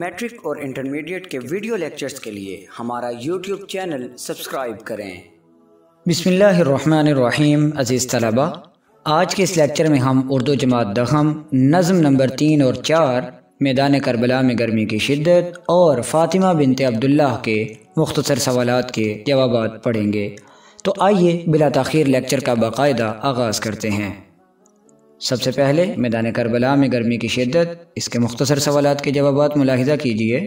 matric और intermediate के video lectures के लिए हमारा यूट्यूब चैनल सब्सक्राइब करें बिसमीम अज़ीज़ तलबा आज के इस लेक्चर में हम उर्दू जमात दखम नज़म नंबर तीन और चार मैदान करबला में गर्मी की शिद्दत और फ़ातिमा बिनते अब्दुल्ला के मुख्तर सवाल के जवाब पढ़ेंगे तो आइए बिला तखीर लेक्चर का बाकायदा आगाज़ करते हैं सबसे पहले मैदान करबला में गर्मी की शिद्दत इसके मुख्तर सवाल के जवाब मुलाहजा कीजिए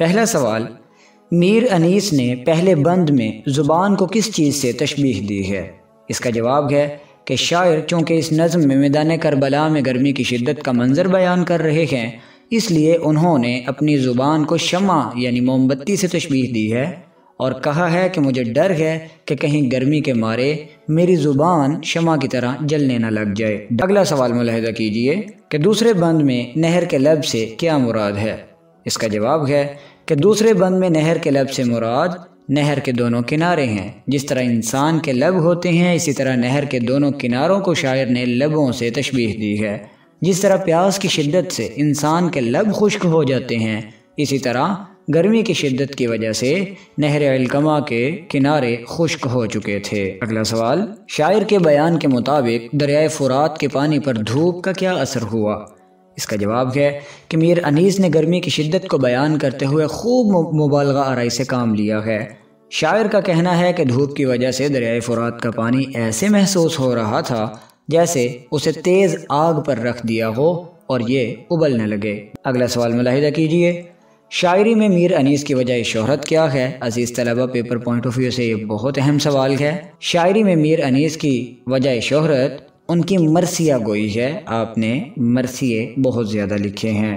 पहला सवाल मीर अनीस ने पहले बंद में ज़ुबान को किस चीज़ से तशबीह दी है इसका जवाब है कि शायर चूँकि इस नज़म में मैदान करबला में गर्मी की शिद्दत का मंजर बयान कर रहे हैं इसलिए उन्होंने अपनी ज़ुबान को शमा यानी मोमबत्ती से तशबीह दी है और कहा है कि मुझे डर है कि कहीं गर्मी के मारे मेरी ज़ुबान शमा की तरह जलने ना लग जाए अगला सवाल मुलहदा कीजिए कि दूसरे बंद में नहर के लब से क्या मुराद है इसका जवाब है कि दूसरे बंद में नहर के लब से मुराद नहर के दोनों किनारे हैं जिस तरह इंसान के लब होते हैं इसी तरह नहर के दोनों किनारों को शायर ने लबों से तशबीह दी है जिस तरह प्यास की शिद्दत से इंसान के लब खुश्क हो जाते हैं इसी तरह गर्मी की शिद्दत की वजह से नहर अलकमा के किनारे खुश्क हो चुके थे अगला सवाल शायर के बयान के मुताबिक दरियाए फुरात के पानी पर धूप का क्या असर हुआ इसका जवाब है कि मीर अनीस ने गर्मी की शिद्दत को बयान करते हुए खूब मुबालगा आरई से काम लिया है शायर का कहना है कि धूप की वजह से दरियाए फुरात का पानी ऐसे महसूस हो रहा था जैसे उसे तेज़ आग पर रख दिया हो और ये उबलने लगे अगला सवाल मुलाहिदा कीजिए शायरी में मीर अनीस की वजह शोहरत क्या है अजीज़ तलबा पेपर पॉइंट ऑफ व्यू से ये बहुत अहम सवाल है शायरी में मीर अनीस की वजह शोहरत उनकी मरसिया गोई है आपने मरसिए बहुत ज़्यादा लिखे हैं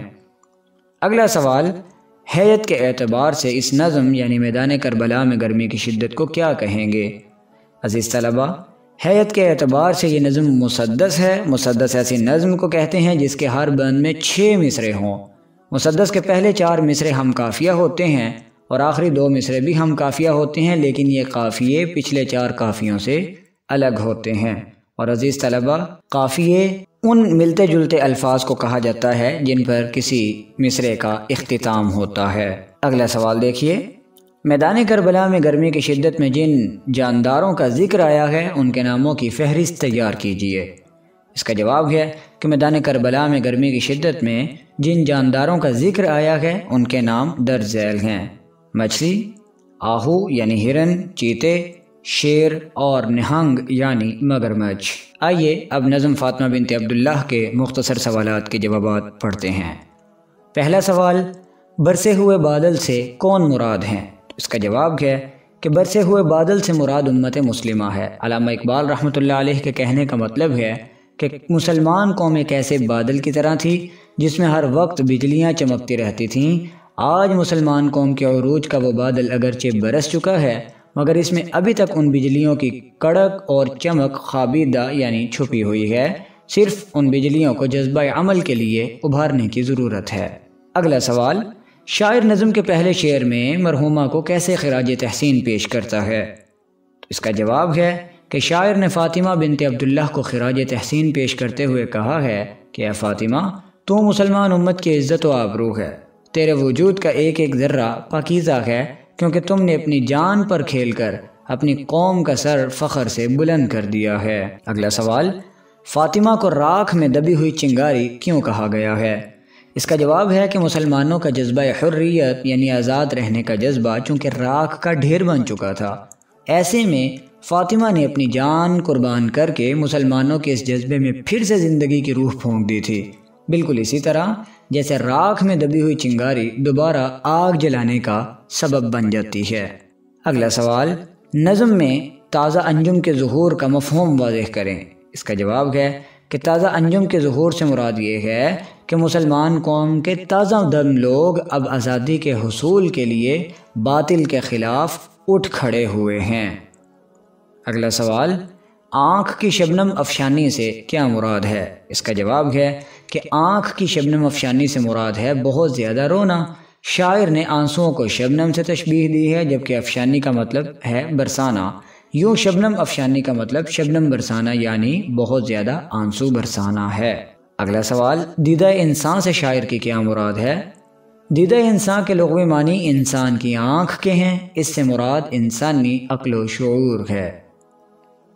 अगला सवाल हैत के एतबार से इस नज़म यानी मैदान करबला में गर्मी की शिद्दत को क्या कहेंगे अज़ीज़ तलबा हैत के एतबार से ये नज़म मुसदस है मुसदस ऐसी नज़म को कहते हैं जिसके हर बंद में छः मिसरे हों मुसदस के पहले चार मिसरे हम काफिया होते हैं और आखिरी दो मिसरे भी हम काफिया होते हैं लेकिन ये काफ़िए पिछले चार काफ़ियों से अलग होते हैं और अज़ीज़ तलबा काफ़िए उन मिलते जुलते अल्फाज को कहा जाता है जिन पर किसी मिसरे का अख्ताम होता है अगला सवाल देखिए मैदान करबला में गर्मी की शिद्दत में जिन जानदारों का जिक्र आया है उनके नामों की फहरिस्त तैयार कीजिए इसका जवाब है कि मैदान करबला में गर्मी की शिद्दत में जिन जानदारों का जिक्र आया है उनके नाम दर्ज झैल हैं मछली आहू यानी हिरन चीते शेर और निहंग यानी मगरमच्छ आइए अब नज़म फातमा बिनते अब्दुल्ला के मुख्तसर सवाल के जवाब पढ़ते हैं पहला सवाल बरसे हुए बादल से कौन मुराद हैं इसका जवाब है कि बरसे हुए बादल से मुराद उम्मत मुस्लिमा है अलामा इकबाल रहमत के कहने का मतलब है कि मुसलमान कौम एक ऐसे बादल की तरह थी जिसमें हर वक्त बिजलियाँ चमकती रहती थीं आज मुसलमान कौम के अरूज का वो बादल अगरचे बरस चुका है मगर इसमें अभी तक उन बिजलियों की कड़क और चमक खाबिदा यानी छुपी हुई है सिर्फ उन बिजलियों को जज्बा अमल के लिए उभारने की ज़रूरत है अगला सवाल शायर नज़म के पहले शेर में मरहुमा को कैसे खराज तहसीन पेश करता है इसका जवाब है कि शायर ने फ़ातिमा बिनते अब्दुल्ला को खराज तहसीन पेश करते हुए कहा है कि यह फ़ातिमा तो मुसलमान उम्मत की इज़्ज़त व आबरू है तेरे वजूद का एक एक ज़र्रा पाकिज़ा है क्योंकि तुमने अपनी जान पर खेल कर अपनी कौम का सर फ़खर से बुलंद कर दिया है अगला सवाल फ़ातिमा को राख में दबी हुई चिंगारी क्यों कहा गया है इसका जवाब है कि मुसलमानों का जज्बा हर्रियत यानी आज़ाद रहने का जज्बा चूँकि राख का ढेर बन चुका था ऐसे में फ़ातिमा ने अपनी जान कुर्बान करके मुसलमानों के इस जज्बे में फिर से ज़िंदगी की रूह फोंक दी थी बिल्कुल इसी तरह जैसे राख में दबी हुई चिंगारी दोबारा आग जलाने का सबब बन जाती है अगला सवाल नज़म में ताज़ा अंजुम के जहूर का मफहम वाजह करें इसका जवाब है कि ताज़ा अंजुम के जहूर से मुराद ये है कि मुसलमान कौम के ताज़ा दम लोग अब आज़ादी के हसूल के लिए बातिल के ख़िलाफ़ उठ खड़े हुए हैं अगला सवाल आँख की शबनम अफशानी से क्या मुराद है इसका जवाब है कि आँख की शबनम अफशानी से मुराद है बहुत ज़्यादा रोना शायर ने आंसुओं को शबनम से तशबीह दी है जबकि अफशानी का मतलब है बरसाना यूँ शबनम अफशानी का मतलब शबनम बरसाना यानी बहुत ज़्यादा आंसू बरसाना है अगला सवाल दीदा इंसान से शायर की क्या मुराद है दीदा इंसान के लगवी मानी इंसान की आँख के हैं इससे मुराद इंसानी अकलो शूर है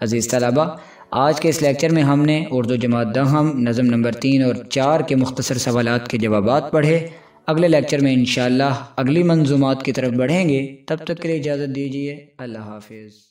अज़ीज़ तलबा आज के इस लेक्चर में हमने उर्दू जमात दहम नज़म नंबर तीन और चार के मुख्तर सवाल के जवाब पढ़े अगले लेक्चर में इन अगली मंजूमत की तरफ बढ़ेंगे तब तक के लिए इजाज़त दीजिए अल्लाह हाफिज़